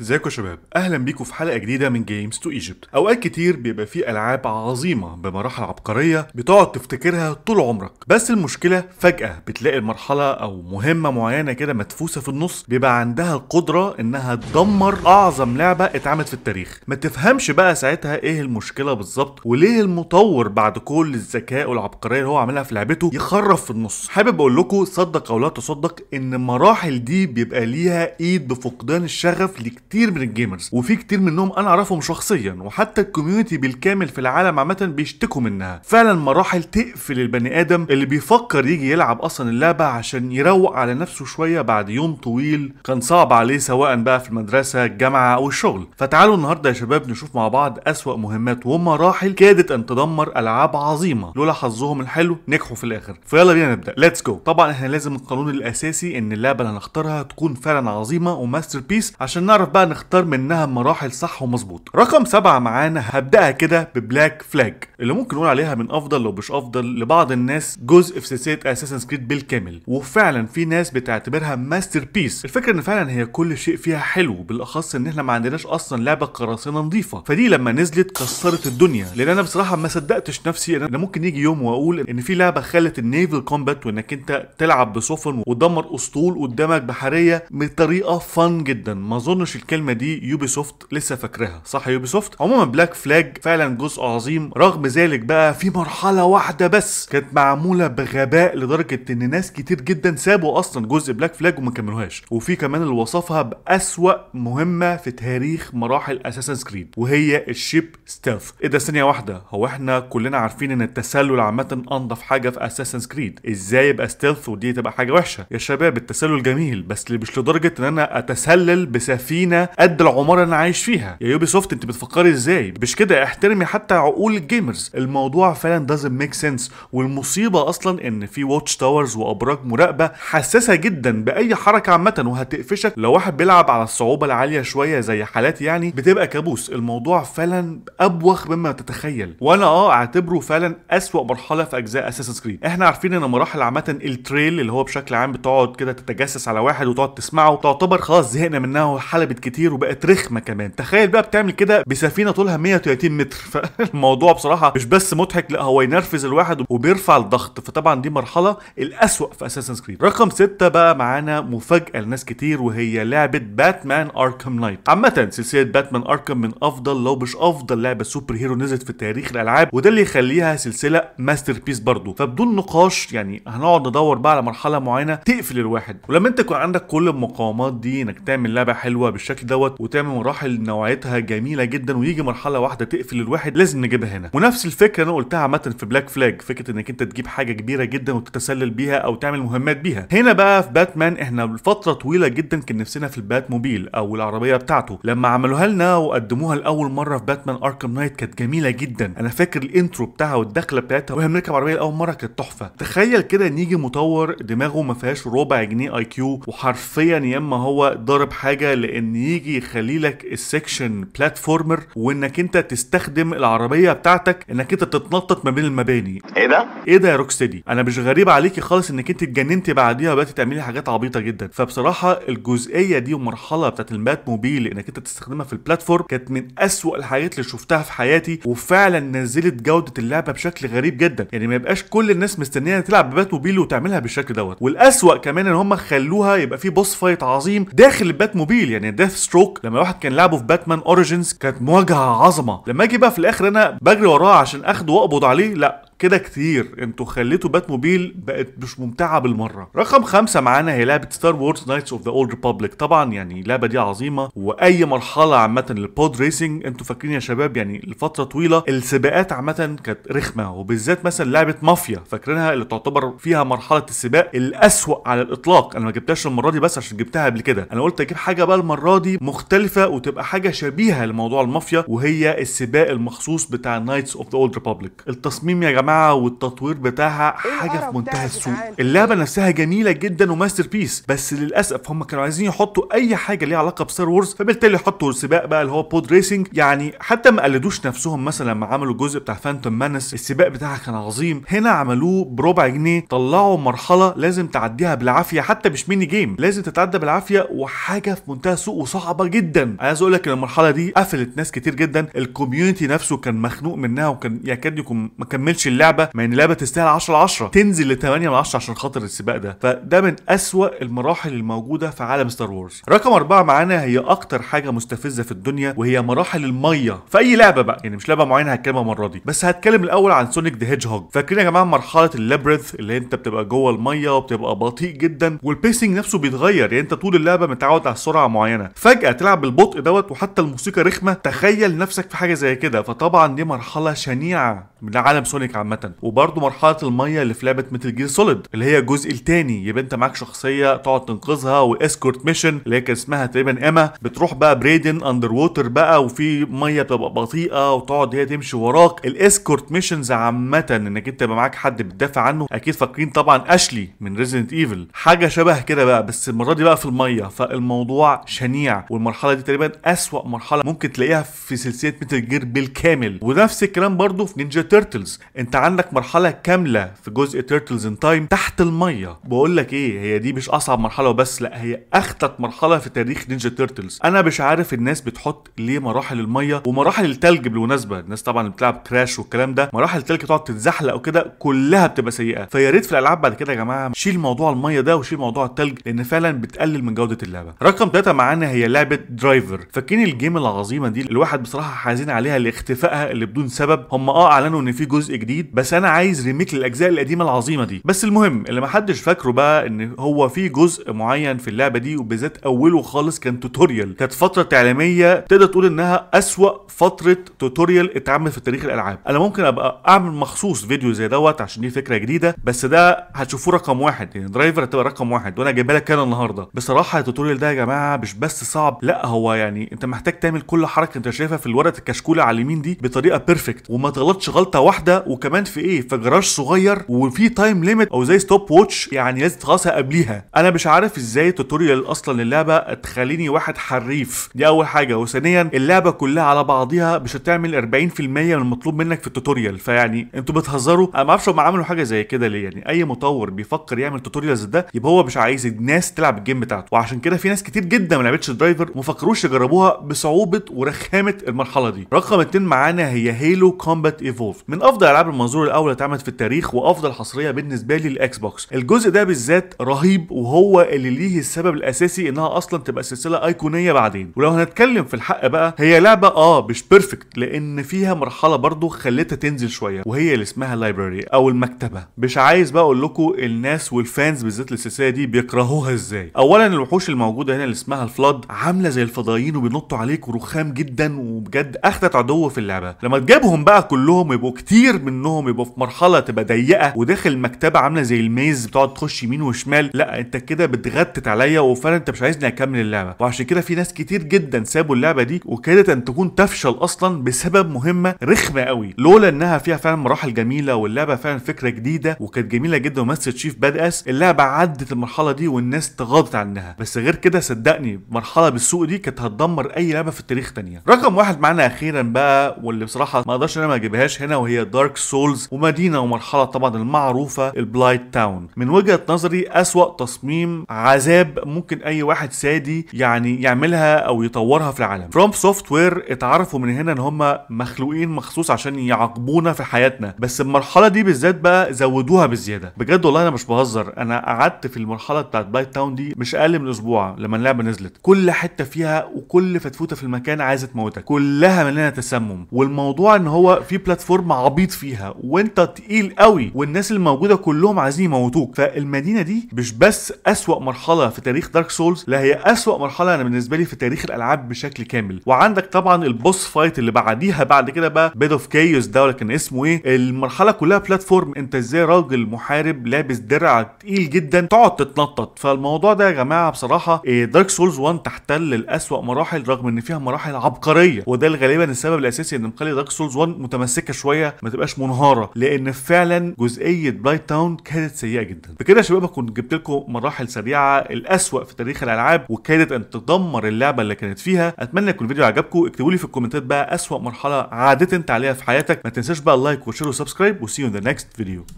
ازيكم يا شباب اهلا بيكم في حلقه جديده من جيمز تو ايجيبت اوقات كتير بيبقى في العاب عظيمه بمراحل عبقريه بتقعد تفتكرها طول عمرك بس المشكله فجاه بتلاقي المرحله او مهمه معينه كده مدفوسه في النص بيبقى عندها القدره انها تدمر اعظم لعبه اتعملت في التاريخ ما تفهمش بقى ساعتها ايه المشكله بالظبط وليه المطور بعد كل الذكاء والعبقريه اللي هو عاملها في لعبته يخرف في النص حابب اقول لكم صدق او لا تصدق ان المراحل دي بيبقى ليها ايد بفقدان الشغف لك كتير من الجيمرز وفي كتير منهم انا اعرفهم شخصيا وحتى الكوميونتي بالكامل في العالم عامه بيشتكوا منها فعلا مراحل تقفل البني ادم اللي بيفكر يجي يلعب اصلا اللعبه عشان يروق على نفسه شويه بعد يوم طويل كان صعب عليه سواء بقى في المدرسه الجامعه او الشغل فتعالوا النهارده يا شباب نشوف مع بعض اسوا مهمات ومراحل كادت ان تدمر العاب عظيمه لولا حظهم الحلو نجحوا في الاخر فيلا بينا نبدا ليتس جو طبعا احنا لازم القانون الاساسي ان اللعبه اللي هنختارها تكون فعلا عظيمه وماستر بيس عشان نعرف بقى بقى نختار منها مراحل صح ومظبوط رقم سبعة معانا هبدأها كده ببلاك فلاج اللي ممكن نقول عليها من افضل لو مش افضل لبعض الناس جزء في سلسلة اساسن سكريد بالكامل وفعلا في ناس بتعتبرها ماستر بيس الفكرة ان فعلا هي كل شيء فيها حلو بالاخص ان احنا ما عندناش اصلا لعبة قراصنة نظيفة فدي لما نزلت كسرت الدنيا لان انا بصراحة ما صدقتش نفسي ان انا ممكن يجي يوم واقول ان في لعبة خلت النيفل كومبات وانك انت تلعب بسفن وتدمر اسطول قدامك بحرية بطريقة فن جدا ما اظنش الكلمه دي يوبي سوفت لسه فاكراها صح يوبي سوفت عموما بلاك فلاج فعلا جزء عظيم رغم ذلك بقى في مرحله واحده بس كانت معموله بغباء لدرجه ان ناس كتير جدا سابوا اصلا جزء بلاك فلاج وما كملوهاش وفي كمان اللي وصفها باسوا مهمه في تاريخ مراحل اساسن كريد وهي الشيب ستيلث ايه ده ثانيه واحده هو احنا كلنا عارفين ان التسلل عامه انضف حاجه في اساسن كريد ازاي يبقى ستيلث ودي تبقى حاجه وحشه يا شباب التسلل جميل بس مش لدرجه ان انا اتسلل بسفينه قد العماره اللي انا عايش فيها يا يوبي سوفت انت بتفكري ازاي مش كده احترمي حتى عقول الجيمرز الموضوع فعلا دازنت ميك سنس والمصيبه اصلا ان في واتش تاورز وابراج مراقبه حساسه جدا باي حركه عامه وهتقفشك لو واحد بيلعب على الصعوبه العاليه شويه زي حالات يعني بتبقى كابوس الموضوع فعلا ابوخ مما تتخيل وانا اه اعتبره فعلا اسوا مرحله في اجزاء اساسن كريد احنا عارفين ان مراحل عامه التريل اللي هو بشكل عام بتقعد كده تتجسس على واحد وتقعد تسمعه تعتبر خلاص زهقنا منها وحلبت كتير كتير وبقت رخمه كمان تخيل بقى بتعمل كده بسفينه طولها 130 متر فالموضوع بصراحه مش بس مضحك لا هو ينرفز الواحد وبيرفع الضغط فطبعا دي مرحله الاسوأ في اساسن سكريد رقم 6 بقى معانا مفاجاه لناس كتير وهي لعبه باتمان اركم نايت عامه سلسله باتمان اركم من افضل لو مش افضل لعبه سوبر هيرو نزلت في تاريخ الالعاب وده اللي يخليها سلسله ماستر بيس برضه فبدون نقاش يعني هنقعد ندور بقى على مرحله معينه تقفل الواحد ولما انت يكون عندك كل المقاومات دي انك تعمل لعبه حلوه بالشكل بالشكل دوت وتعمل مراحل نوعيتها جميله جدا ويجي مرحله واحده تقفل الواحد لازم نجيبها هنا ونفس الفكره انا قلتها عامه في بلاك فلاج فكره انك انت تجيب حاجه كبيره جدا وتتسلل بيها او تعمل مهمات بيها هنا بقى في باتمان احنا لفتره طويله جدا كان نفسنا في البات موبيل او العربيه بتاعته لما عملوها لنا وقدموها لاول مره في باتمان اركم نايت كانت جميله جدا انا فاكر الانترو بتاعها والدخله بتاعتها وهي بنركب عربيه لاول مره كانت تحفه تخيل كده ان يجي مطور دماغه ما فيهاش ربع جنيه اي كيو وحرفيا يا اما هو ضارب حاجه لان يجي يخلي لك السكشن بلاتفورمر وانك انت تستخدم العربيه بتاعتك انك انت تتنطط ما بين المباني ايه ده ايه ده يا روك ستدي انا مش غريب عليكي خالص انك انت اتجننتي بعديها وبدات تعملي حاجات عبيطه جدا فبصراحه الجزئيه دي ومرحله بتاعت البات موبيل انك انت تستخدمها في البلاتفورم كانت من اسوأ الحاجات اللي شفتها في حياتي وفعلا نزلت جوده اللعبه بشكل غريب جدا يعني ما يبقاش كل الناس مستنيه تلعب ببات موبيل وتعملها بالشكل دوت والاسوأ كمان ان هم خلوها يبقى في بوس فايت عظيم داخل البات موبيل يعني ده ديث ستروك لما الواحد كان لعبه في باتمان اوريجينز كانت مواجهه عظمه لما اجي بقى في الاخر انا بجري وراه عشان اخده واقبض عليه لا كده كتير انتوا خليتوا بات موبيل بقت مش ممتعه بالمره رقم خمسة معانا هي لعبه ستار وورز نايتس اوف ذا اولد ريبابليك طبعا يعني اللعبه دي عظيمه واي مرحله عامه للبود ريسنج انتوا فاكرين يا شباب يعني لفتره طويله السباقات عامه كانت رخمه وبالذات مثلا لعبه مافيا فاكرينها اللي تعتبر فيها مرحله السباق الاسوأ على الاطلاق انا ما جبتهاش المره دي بس عشان جبتها قبل كده انا قلت اجيب حاجه بقى المره دي مختلفه وتبقى حاجه شبيهه لموضوع المافيا وهي السباق المخصوص بتاع نايتس اوف ذا اولد ريبابليك التصميم يا جماعه الجماعه والتطوير بتاعها إيه حاجه في منتهى السوء اللعبه نفسها جميله جدا وماستر بيس بس للاسف هم كانوا عايزين يحطوا اي حاجه ليها علاقه بستار وورز فبالتالي حطوا سباق بقى اللي هو بود ريسنج يعني حتى ما قلدوش نفسهم مثلا لما عملوا الجزء بتاع فانتوم مانس السباق بتاعها كان عظيم هنا عملوه بربع جنيه طلعوا مرحله لازم تعديها بالعافيه حتى مش ميني جيم لازم تتعدى بالعافيه وحاجه في منتهى السوء وصعبه جدا عايز اقول لك ان المرحله دي قفلت ناس كتير جدا الكوميونتي نفسه كان مخنوق منها وكان يكاد يكون ما كملش اللعبه ما ان اللعبه تستاهل 10 10 تنزل ل 8 من 10 عشان خاطر السباق ده فده من اسوا المراحل الموجوده في عالم ستار وورز رقم أربعة معانا هي اكتر حاجه مستفزه في الدنيا وهي مراحل الميه في اي لعبه بقى يعني مش لعبه معينه هتكلمها المره دي بس هتكلم الاول عن سونيك ذا هيدج هوج فاكرين يا جماعه مرحله اللابريث اللي انت بتبقى جوه الميه وبتبقى بطيء جدا والبيسنج نفسه بيتغير يعني انت طول اللعبه متعود على سرعه معينه فجاه تلعب بالبطء دوت وحتى الموسيقى رخمه تخيل نفسك في حاجه زي كده فطبعا دي مرحله شنيعه من عالم سونيك عامه وبرده مرحله الميه اللي في لعبه متل جير سوليد اللي هي الجزء الثاني يبقى انت معاك شخصيه تقعد تنقذها واسكورت ميشن اللي هي كان اسمها تقريبا اما بتروح بقى بريدن اندر ووتر بقى وفي ميه بتبقى بطيئه وتقعد هي تمشي وراك الاسكورت ميشنز عامه انك انت يبقى معاك حد بتدافع عنه اكيد فاكرين طبعا اشلي من ريزيدنت ايفل حاجه شبه كده بقى بس المره دي بقى في الميه فالموضوع شنيع والمرحله دي تقريبا اسوا مرحله ممكن تلاقيها في سلسله متل جير بالكامل ونفس الكلام برضو في نينجا تيرتلز انت انت عندك مرحله كامله في جزء تيرتلز ان تايم تحت الميه بقول لك ايه هي دي مش اصعب مرحله وبس لا هي اخطط مرحله في تاريخ نينجا تيرتلز انا مش عارف الناس بتحط ليه مراحل الميه ومراحل التلج بالمناسبه الناس طبعا اللي بتلعب كراش والكلام ده مراحل التلج تقعد تتزحلق وكده كلها بتبقى سيئه فيا ريت في الالعاب بعد كده يا جماعه شيل موضوع الميه ده وشيل موضوع التلج لان فعلا بتقلل من جوده اللعبه رقم 3 معانا هي لعبه درايفر فاكرين الجيم العظيمه دي الواحد بصراحه حزين عليها لاختفائها اللي بدون سبب هم اه اعلنوا ان في جزء جديد جديد بس انا عايز ريميك للاجزاء القديمه العظيمه دي بس المهم اللي محدش فاكره بقى ان هو في جزء معين في اللعبه دي وبالذات اوله خالص كان توتوريال كانت فتره تعليميه تقدر تقول انها اسوا فتره توتوريال اتعمل في تاريخ الالعاب انا ممكن ابقى اعمل مخصوص فيديو زي دوت عشان دي فكره جديده بس ده هتشوفوه رقم واحد يعني درايفر هتبقى رقم واحد وانا جايبها لك كده النهارده بصراحه التوتوريال ده يا جماعه مش بس صعب لا هو يعني انت محتاج تعمل كل حركه انت شايفها في الورقه الكشكوله على اليمين دي بطريقه بيرفكت وما تغلطش غلطه واحده وكمان كمان في ايه في جراج صغير وفي تايم ليميت او زي ستوب ووتش يعني لازم تخلصها قبليها انا مش عارف ازاي التوتوريال اصلا اللعبه تخليني واحد حريف دي اول حاجه وثانيا اللعبه كلها على بعضيها مش هتعمل 40% من المطلوب منك في التوتوريال فيعني انتوا بتهزروا انا ما اعرفش هم عملوا حاجه زي كده ليه يعني اي مطور بيفكر يعمل توتوريالز ده يبقى هو مش عايز الناس تلعب الجيم بتاعته وعشان كده في ناس كتير جدا ما لعبتش درايفر وما فكروش يجربوها بصعوبه ورخامه المرحله دي رقم 2 معانا هي هيلو كومبات ايفولف من افضل العاب المنظور الاول اتعمل في التاريخ وافضل حصريه بالنسبه لي الاكس بوكس الجزء ده بالذات رهيب وهو اللي ليه السبب الاساسي انها اصلا تبقى سلسله ايقونيه بعدين ولو هنتكلم في الحق بقى هي لعبه اه مش بيرفكت لان فيها مرحله برضه خلتها تنزل شويه وهي اللي اسمها لايبراري او المكتبه مش عايز بقى اقول لكم الناس والفانز بالذات للسلسله دي بيكرهوها ازاي اولا الوحوش الموجوده هنا اللي اسمها الفلاد عامله زي الفضائيين وبينطوا عليك ورخام جدا وبجد اخدت عدو في اللعبه لما تجيبهم بقى كلهم يبقوا كتير منهم انهم يبقوا في مرحله تبقى ضيقه وداخل المكتبه عامله زي الميز بتقعد تخش يمين وشمال لا انت كده بتغتت عليا وفعلا انت مش عايزني اكمل اللعبه وعشان كده في ناس كتير جدا سابوا اللعبه دي وكادت ان تكون تفشل اصلا بسبب مهمه رخمه قوي لولا انها فيها فعلا مراحل جميله واللعبه فعلا فكره جديده وكانت جميله جدا ومثل تشيف باد اس اللعبه عدت المرحله دي والناس تغاضت عنها بس غير كده صدقني مرحله بالسوق دي كانت هتدمر اي لعبه في التاريخ تانية رقم واحد معانا اخيرا بقى واللي بصراحه ما اقدرش انا ما اجيبهاش هنا وهي دارك سول سولز ومدينه ومرحله طبعا المعروفه البلايت تاون من وجهه نظري اسوا تصميم عذاب ممكن اي واحد سادي يعني يعملها او يطورها في العالم فروم سوفت وير اتعرفوا من هنا ان هم مخلوقين مخصوص عشان يعاقبونا في حياتنا بس المرحله دي بالذات بقى زودوها بزياده بجد والله انا مش بهزر انا قعدت في المرحله بتاعت بلايت تاون دي مش اقل من اسبوع لما اللعبه نزلت كل حته فيها وكل فتفوته في المكان عايزه تموتك كلها مليانه تسمم والموضوع ان هو في بلاتفورم عبيط فيها وانت تقيل قوي والناس اللي موجوده كلهم عايزين يموتوك فالمدينه دي مش بس اسوا مرحله في تاريخ دارك سولز لا هي اسوا مرحله انا بالنسبه لي في تاريخ الالعاب بشكل كامل وعندك طبعا البوس فايت اللي بعديها بعد كده بقى بيد اوف كايوس ده ولا كان اسمه ايه المرحله كلها بلاتفورم انت ازاي راجل محارب لابس درع تقيل جدا تقعد تتنطط فالموضوع ده يا جماعه بصراحه إيه دارك سولز 1 تحتل الاسوا مراحل رغم ان فيها مراحل عبقريه وده غالبا السبب الاساسي اللي مخلي دارك سولز 1 متمسكه شويه ما تبقاش مهاره لان فعلا جزئيه بلايت تاون كانت سيئه جدا بكده يا شباب اكون جبت لكم مراحل سريعه الاسوأ في تاريخ الالعاب وكادت ان تدمر اللعبه اللي كانت فيها اتمنى يكون الفيديو عجبكم اكتبوا لي في الكومنتات بقى اسوأ مرحله عدت انت عليها في حياتك ما تنساش بقى اللايك وشير وسبسكرايب وسي يو ذا نيكست فيديو